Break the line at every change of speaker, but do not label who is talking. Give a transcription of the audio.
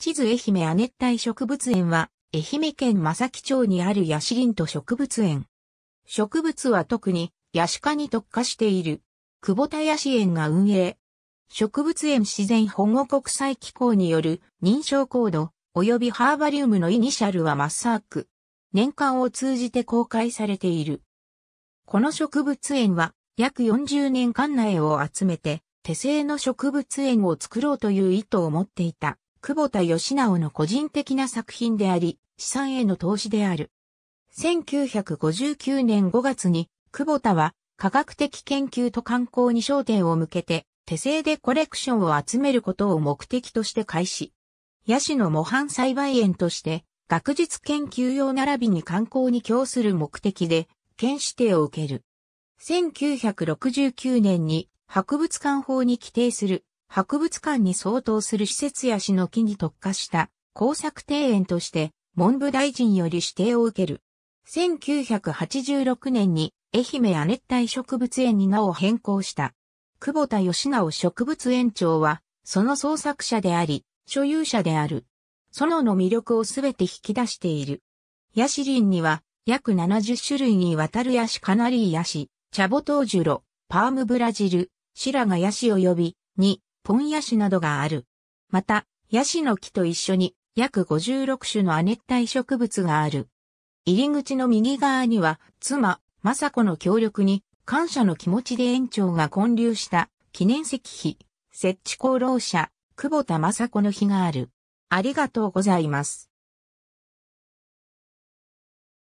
地図愛媛亜熱帯植物園は、愛媛県正木町にあるヤシリント植物園。植物は特に、ヤシ科に特化している。久保田ヤシ園が運営。植物園自然保護国際機構による認証コード及びハーバリウムのイニシャルはマッサーク。年間を通じて公開されている。この植物園は約40年間内を集めて手製の植物園を作ろうという意図を持っていた。久保田義直の個人的な作品であり、資産への投資である。1959年5月に、久保田は科学的研究と観光に焦点を向けて、手製でコレクションを集めることを目的として開始。ヤシの模範栽培園として、学術研究用並びに観光に供する目的で、県指定を受ける。1969年に博物館法に規定する博物館に相当する施設や市の木に特化した工作庭園として文部大臣より指定を受ける。1986年に愛媛亜熱帯植物園に名を変更した。久保田義直植物園長は、その創作者であり、所有者である。園の魅力をすべて引き出している。ヤシ林には、約70種類にわたるヤシカナリーヤシ、チャボトウジュロ、パームブラジル、シラガヤシび、2、ポンヤシなどがある。また、ヤシの木と一緒に約56種の亜熱帯植物がある。入り口の右側には、妻、雅子の協力に、感謝の気持ちで園長が建立した記念石碑、設置功労者、久保田雅子の碑がある。あ
りがとうございます。